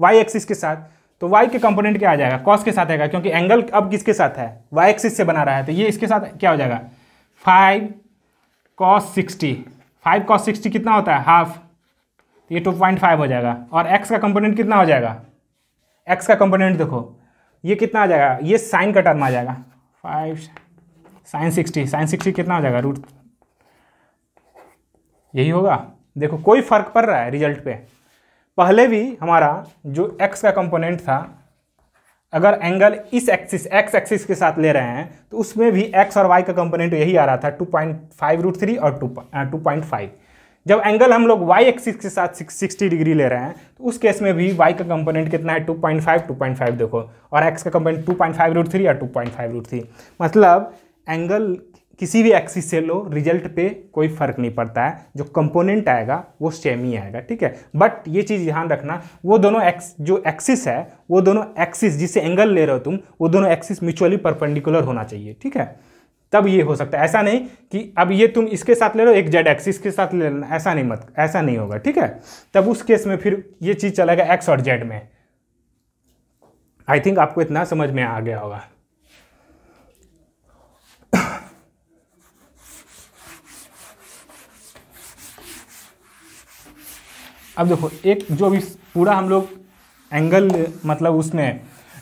वाई एक्सिस के साथ तो वाई के कंपोनेंट क्या आ जाएगा कॉस के साथ आएगा क्योंकि एंगल अब किसके साथ है वाई एक्सिस से बना रहा है तो ये इसके साथ क्या हो जाएगा five cos sixty five cos sixty कितना होता है हाफ तो ये टू पॉइंट फाइव हो जाएगा और एक्स का कंपोनेंट कितना हो जाएगा एक्स का कंपोनेंट देखो ये कितना आ जाएगा ये साइन का टर्म आ जाएगा five sine sixty sine sixty कितना हो जाएगा रूट यही होगा देखो कोई फर्क पड़ रहा है रिजल्ट पे पहले भी हमारा जो एक्स का कंपोनेंट था अगर एंगल इस एक्सिस x एक्सिस के साथ ले रहे हैं तो उसमें भी एक्स और वाई का कंपोनेंट यही आ रहा था two point five root three और टू टू पॉइंट फाइव जब एंगल हम लोग y एक्सिस के साथ 60 डिग्री ले रहे हैं तो उस केस में भी y का कंपोनेंट कितना है 2.5 2.5 देखो और x का कंपोनेंट 2.5 रूट थ्री या 2.5 रूट थ्री मतलब एंगल किसी भी एक्सिस से लो रिजल्ट पे कोई फर्क नहीं पड़ता है जो कंपोनेंट आएगा वो सेम ही आएगा ठीक है बट ये चीज़ ध्यान रखना वो दोनों एक्स जो एक्सिस है वो दोनों एक्सिस जिससे एंगल ले रहे हो तुम वो दोनों एक्सिस म्यूचुअली परपेंडिकुलर होना चाहिए ठीक है तब ये हो सकता है ऐसा नहीं कि अब ये तुम इसके साथ ले लो एक जेड एक्सिस के साथ ले लेना ऐसा नहीं मत ऐसा नहीं होगा ठीक है तब उस केस में फिर ये चीज़ चलेगा एक्स और जेड में आई थिंक आपको इतना समझ में आ गया होगा अब देखो एक जो अभी पूरा हम लोग एंगल मतलब उसमें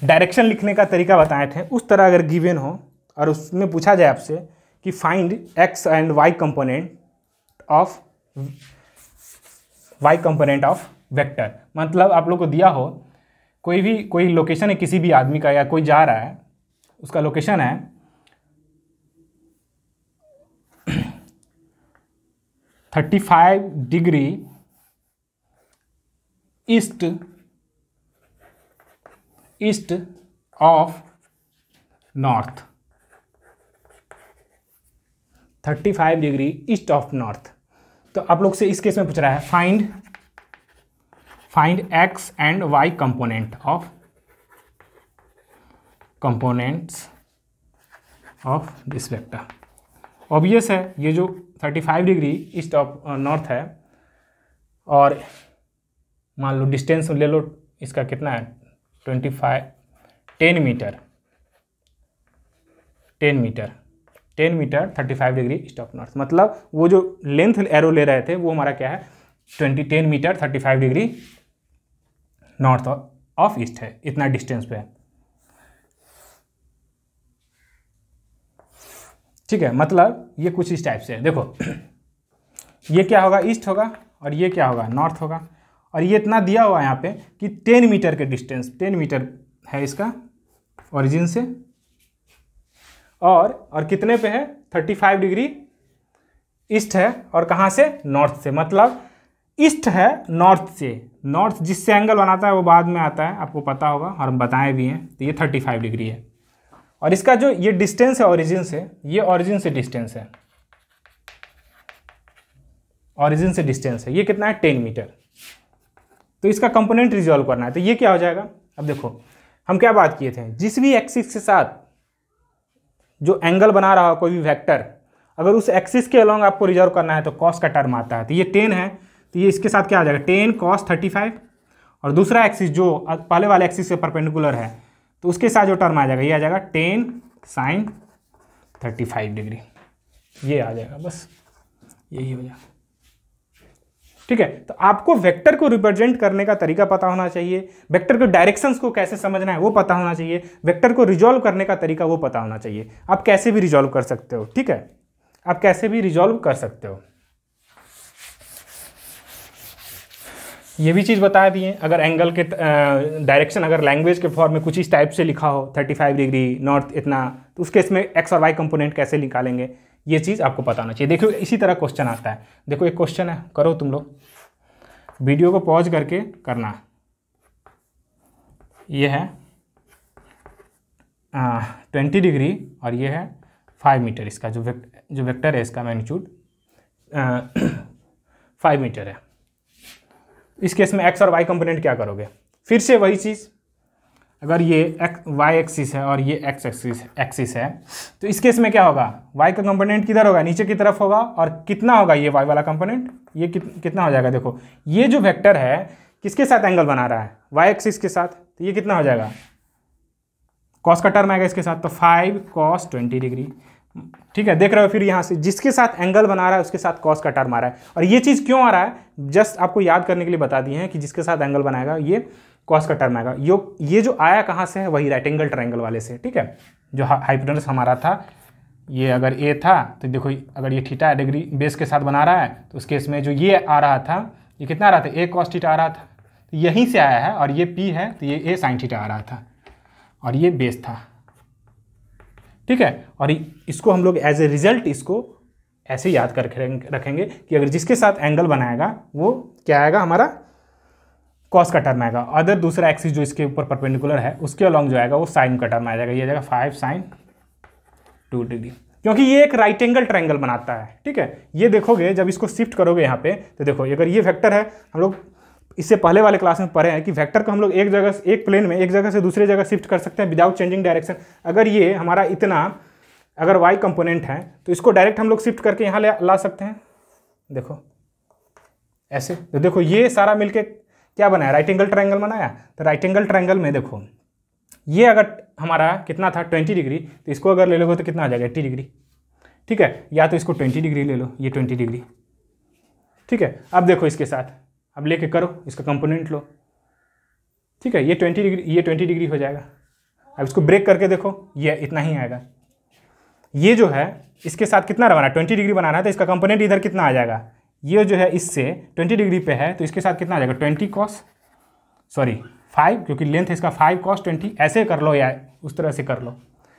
डायरेक्शन लिखने का तरीका बताए थे उस तरह अगर गिवेन हो और उसमें पूछा जाए आपसे कि find X and Y component of Y component of vector मतलब आप लोग को दिया हो कोई भी कोई लोकेशन है किसी भी आदमी का या कोई जा रहा है उसका लोकेशन है thirty five degree east east of north 35 degree east of north तो आप लोग से इस केस में पूछ रहा है find find X and Y component of components of this vector obvious है ये जो 35 डिग्री ईस्ट ऑफ नॉर्थ है और मान लो डिस्टेंस ले लो इसका कितना है twenty five ten metre ten metre ten metre thirty five degree stop north मतलब वो जो लेंथ एरो ले रहे थे वो हमारा क्या है twenty ten metre thirty five degree north of east है इतना डिस्टेंस पे है ठीक है मतलब ये कुछ इस टाइप से है देखो ये क्या होगा ईस्ट होगा और ये क्या होगा नॉर्थ होगा और ये इतना दिया हुआ है यहाँ पे कि टेन मीटर के डिस्टेंस टेन मीटर है इसका ओरिजिन से और और कितने पे है थर्टी फाइव डिग्री ईस्ट है और कहाँ से नॉर्थ से मतलब ईस्ट है नॉर्थ से नॉर्थ जिससे एंगल बनाता है वो बाद में आता है आपको पता होगा और हम बताएं भी हैं तो ये थर्टी फाइव डिग्री है और इसका जो ये डिस्टेंस है ओरिजिन से ये ओरिजिन से डिस्टेंस है ओरिजिन से डिस्टेंस है ये कितना है टेन मीटर तो इसका कंपोनेंट रिजॉल्व करना है तो ये क्या हो जाएगा अब देखो हम क्या बात किए थे जिस भी एक्सिस के साथ जो एंगल बना रहा हो कोई भी वेक्टर अगर उस एक्सिस के अलॉन्ग आपको रिजर्व करना है तो कॉस का टर्म आता है तो ये टेन है तो ये इसके साथ क्या आ जाएगा टेन कॉस थर्टी फाइव और दूसरा एक्सिस जो पहले वाले एक्सिस से परपेंडिकुलर है तो उसके साथ जो टर्म आ जाएगा ये आ जाएगा ten sine thirty five degree ये आ जाएगा बस यही हो जाएगा ठीक है तो आपको वेक्टर को रिप्रेजेंट करने का तरीका पता होना चाहिए वेक्टर के डायरेक्शंस को कैसे समझना है वो पता होना चाहिए वेक्टर को रिजॉल्व करने का तरीका वो पता होना चाहिए आप कैसे भी रिजॉल्व कर सकते हो ठीक है आप कैसे भी रिजॉल्व कर सकते हो ये भी चीज़ बता दिए अगर एंगल के डायरेक्शन अगर लैंग्वेज के फॉर्म में कुछ इस टाइप से लिखा हो 35 डिग्री नॉर्थ इतना तो उसके इसमें एक्स और वाई कंपोनेंट कैसे निकालेंगे ये चीज़ आपको पता होना चाहिए देखो इसी तरह क्वेश्चन आता है देखो एक क्वेश्चन है करो तुम लोग वीडियो को पॉज करके करना ये है ट्वेंटी डिग्री और ये है फाइव मीटर इसका जो वेक, जो वेक्टर है इसका मैग्नीट्यूड फाइव मीटर है इस केस में एक्स और वाई कंपोनेंट क्या करोगे फिर से वही चीज़ अगर ये वाई एक्सिस है और ये एक्स एक्सिस एक्सिस है तो इस केस में क्या होगा वाई का कंपोनेंट किधर होगा नीचे की तरफ होगा और कितना होगा ये वाई वाला कंपोनेंट ये कित, कितना हो जाएगा देखो ये जो वेक्टर है किसके साथ एंगल बना रहा है वाई एक्सिस के साथ तो ये कितना हो जाएगा कॉस का टर्म आएगा इसके साथ तो फाइव कॉस ट्वेंटी डिग्री ठीक है देख रहे हो फिर यहाँ से जिसके साथ एंगल बना रहा है उसके साथ कॉस का टर्म आ रहा है और ये चीज़ क्यों आ रहा है जस्ट आपको याद करने के लिए बता दिए हैं कि जिसके साथ एंगल बनाएगा ये कॉस का टर्म आएगा यो ये जो आया कहाँ से है वही राइट एंगल ट्राइंगल वाले से ठीक है जो हाइपोटेनस हमारा था ये अगर ए था तो देखो अगर ये ठीटा डिग्री बेस के साथ बना रहा है तो उस केस में जो ये आ रहा था ये कितना आ रहा था ए कॉस ठीटा आ रहा था तो यहीं से आया है और ये पी है तो ये ए साइन ठीटा आ रहा था और ये बेस था ठीक है और इसको हम लोग एज ए रिजल्ट इसको ऐसे याद करके रखेंगे कि अगर जिसके साथ एंगल बनाएगा वो क्या आएगा हमारा कॉस का टर्म आएगा अदर दूसरा एक्सिस जो इसके ऊपर परपेंडिकुलर है उसके अलॉन्ग जो आएगा वो साइन का टर्म आ जाएगा ये जाएगा फाइव साइन टू डिग्री क्योंकि ये एक राइट एंगल ट्राइंगल बनाता है ठीक है ये देखोगे जब इसको शिफ्ट करोगे यहाँ पे तो देखो अगर ये वेक्टर है हम लोग इससे पहले वाले क्लास में पढ़े हैं कि वेक्टर को हम लोग एक जगह से एक प्लेन में एक जगह से दूसरे जगह शिफ्ट कर सकते हैं विदाउट चेंजिंग डायरेक्शन अगर ये हमारा इतना अगर वाई कंपोनेंट है तो इसको डायरेक्ट हम लोग शिफ्ट करके यहाँ ला सकते हैं देखो ऐसे तो देखो ये सारा मिलके क्या बनाया राइट एंगल ट्राइंगल बनाया तो राइट एंगल ट्राइंगल में देखो ये अगर हमारा कितना था ट्वेंटी डिग्री तो इसको अगर ले लोगे तो कितना आ जाएगा एट्टी डिग्री ठीक है या तो इसको ट्वेंटी डिग्री ले लो ये ट्वेंटी डिग्री ठीक है अब देखो इसके साथ अब लेके करो इसका कंपोनेंट लो ठीक है ये ट्वेंटी डिग्री ये ट्वेंटी डिग्री हो जाएगा अब इसको ब्रेक करके देखो ये इतना ही आएगा ये जो है इसके साथ कितना है ट्वेंटी डिग्री बनाना है तो इसका कंपोनेंट इधर कितना आ जाएगा ये जो है इससे 20 डिग्री पे है तो इसके साथ कितना आ जाएगा ट्वेंटी कॉस सॉरी फाइव क्योंकि लेंथ है इसका फाइव कॉस ट्वेंटी ऐसे कर लो या उस तरह से कर लो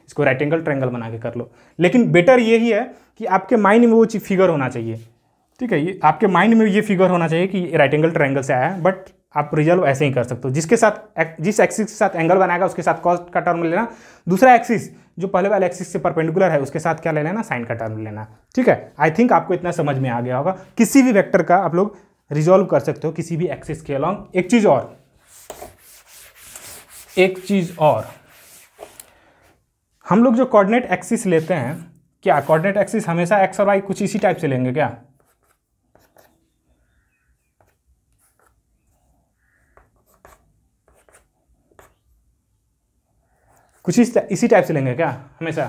इसको राइट एंगल ट्रैंगल बना के कर लो लेकिन बेटर यही है कि आपके माइंड में वो चीज फिगर होना चाहिए ठीक है ये आपके माइंड में ये फिगर होना चाहिए कि राइट एंगल ट्रैंगल से आया है बट आप रिजल्व ऐसे ही कर सकते हो जिसके साथ जिस एक्सिस के साथ एंगल बनाएगा उसके साथ कॉस्ट का टर्म लेना दूसरा एक्सिस जो पहले वाले एक्सिस से परपेंडिकुलर है उसके साथ क्या ले लेना साइन का टर्म लेना ठीक है आई थिंक आपको इतना समझ में आ गया होगा किसी भी वेक्टर का आप लोग रिजोल्व कर सकते हो किसी भी एक्सिस के अलॉन्ग एक चीज़ और एक चीज़ और हम लोग जो कोऑर्डिनेट एक्सिस लेते हैं क्या कोऑर्डिनेट एक्सिस हमेशा एक्स और वाई कुछ इसी टाइप से लेंगे क्या कुछ इस इसी टाइप से लेंगे क्या हमेशा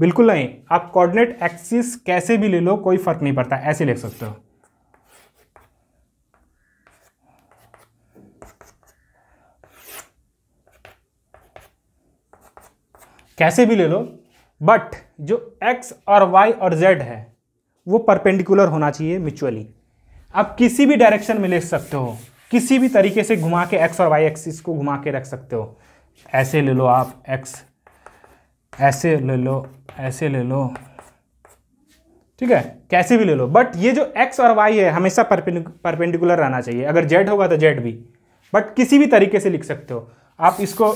बिल्कुल नहीं आप कोऑर्डिनेट एक्सिस कैसे भी ले लो कोई फर्क नहीं पड़ता ऐसे ले सकते हो कैसे भी ले लो बट जो x और y और z है वो परपेंडिकुलर होना चाहिए म्यूचुअली आप किसी भी डायरेक्शन में ले सकते हो किसी भी तरीके से घुमा के x और y एक्सिस को घुमा के रख सकते हो ऐसे ले लो आप एक्स ऐसे ले लो ऐसे ले लो ठीक है कैसे भी ले लो बट ये जो एक्स और वाई है हमेशा परपेंडिकुलर रहना चाहिए अगर जेड होगा तो जेड भी बट किसी भी तरीके से लिख सकते हो आप इसको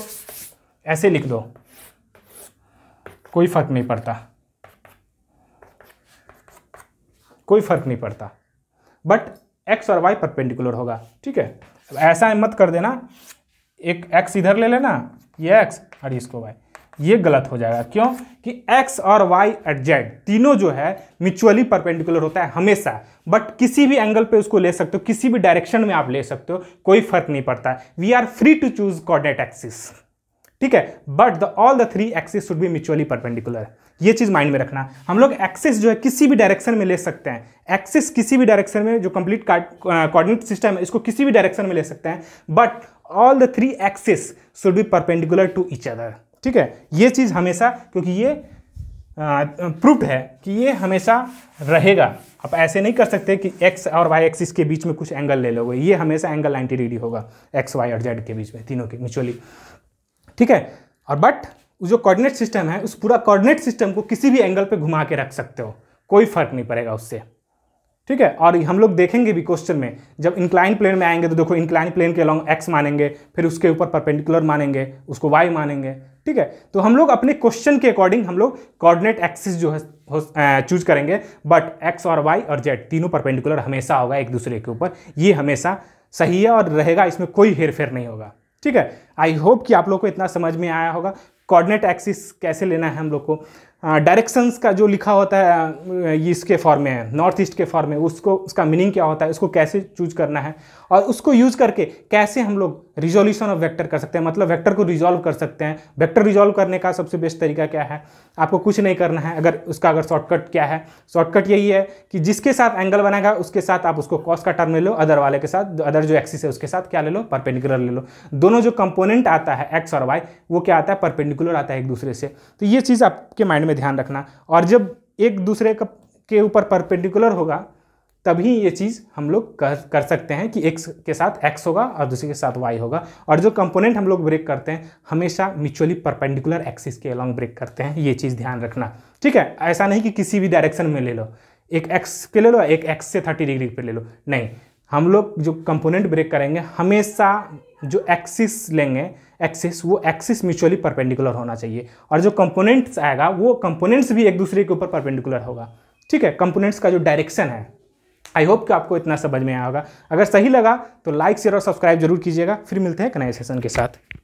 ऐसे लिख दो कोई फर्क नहीं पड़ता कोई फर्क नहीं पड़ता बट एक्स और वाई परपेंडिकुलर होगा ठीक है ऐसा मत कर देना एक एक्स इधर ले लेना ये एक्स और इसको वाई ये गलत हो जाएगा क्यों कि x और y एट जेड तीनों जो है म्यूचुअली परपेंडिकुलर होता है हमेशा बट किसी भी एंगल पे उसको ले सकते हो किसी भी डायरेक्शन में आप ले सकते हो कोई फर्क नहीं पड़ता we are free to choose coordinate axis ठीक है but the all the three axis should be mutually perpendicular ये चीज माइंड में रखना हम लोग एक्सिस जो है किसी भी डायरेक्शन में ले सकते हैं एक्सिस किसी भी डायरेक्शन में जो कंप्लीट कोऑर्डिनेट सिस्टम है इसको किसी भी डायरेक्शन में ले सकते हैं but all the three axes should be perpendicular to each other ठीक है ये चीज़ हमेशा क्योंकि ये प्रूफ है कि ये हमेशा रहेगा आप ऐसे नहीं कर सकते कि एक्स और वाई एक्सिस के बीच में कुछ एंगल ले लोगे ये हमेशा एंगल नाइन्टी डिग्री होगा एक्स वाई और जेड के बीच में तीनों के म्यूचुअली ठीक है और बट जो कोऑर्डिनेट सिस्टम है उस पूरा कोऑर्डिनेट सिस्टम को किसी भी एंगल पे घुमा के रख सकते हो कोई फर्क नहीं पड़ेगा उससे ठीक है और हम लोग देखेंगे भी क्वेश्चन में जब इंक्लाइन प्लेन में आएंगे तो देखो इंक्लाइन प्लेन के अलॉन्ग एक्स मानेंगे फिर उसके ऊपर परपेंडिकुलर मानेंगे उसको वाई मानेंगे ठीक है तो हम लोग अपने क्वेश्चन के अकॉर्डिंग हम लोग कोऑर्डिनेट एक्सिस जो है चूज करेंगे बट एक्स और वाई और जेड तीनों परपेंडिकुलर हमेशा होगा एक दूसरे के ऊपर ये हमेशा सही है और रहेगा इसमें कोई हेरफेर नहीं होगा ठीक है आई होप कि आप लोग को इतना समझ में आया होगा कॉर्डिनेट एक्सिस कैसे लेना है हम लोग को डायरेक्शंस हाँ, का जो लिखा होता है ईस्ट इसके फॉर्म में नॉर्थ ईस्ट के फॉर्म में उसको उसका मीनिंग क्या होता है उसको कैसे चूज करना है और उसको यूज़ करके कैसे हम लोग रिजोल्यूशन ऑफ वेक्टर कर सकते हैं मतलब वेक्टर को रिजॉल्व कर सकते हैं वेक्टर रिजॉल्व करने का सबसे बेस्ट तरीका क्या है आपको कुछ नहीं करना है अगर उसका अगर शॉर्टकट क्या है शॉर्टकट यही है कि जिसके साथ एंगल बनेगा उसके साथ आप उसको कॉस का टर्म ले लो अदर वाले के साथ अदर जो एक्सिस है उसके साथ क्या ले लो परपेंडिकुलर ले लो दोनों जो कंपोनेंट आता है एक्स और वाई वो क्या आता है परपेंडिकुलर आता है एक दूसरे से तो ये चीज़ आपके माइंड में ध्यान रखना और जब एक दूसरे का के ऊपर परपेंडिकुलर होगा तभी ये चीज़ हम लोग कर कर सकते हैं कि एक्स के साथ एक्स होगा और दूसरे के साथ वाई होगा और जो कंपोनेंट हम लोग ब्रेक करते हैं हमेशा म्यूचुअली परपेंडिकुलर एक्सिस के अलॉन्ग ब्रेक करते हैं ये चीज़ ध्यान रखना ठीक है ऐसा नहीं कि किसी भी डायरेक्शन में ले लो एक एक्स के ले लो एक एक्स से थर्टी डिग्री पे ले लो नहीं हम लोग जो कंपोनेंट ब्रेक करेंगे हमेशा जो एक्सिस लेंगे एक्सिस वो एक्सिस म्यूचुअली परपेंडिकुलर होना चाहिए और जो कंपोनेंट्स आएगा वो कंपोनेंट्स भी एक दूसरे के ऊपर परपेंडिकुलर होगा ठीक है कंपोनेंट्स का जो डायरेक्शन है आई होप कि आपको इतना समझ में आया होगा अगर सही लगा तो लाइक शेयर और सब्सक्राइब जरूर कीजिएगा फिर मिलते हैं एक नए सेशन के साथ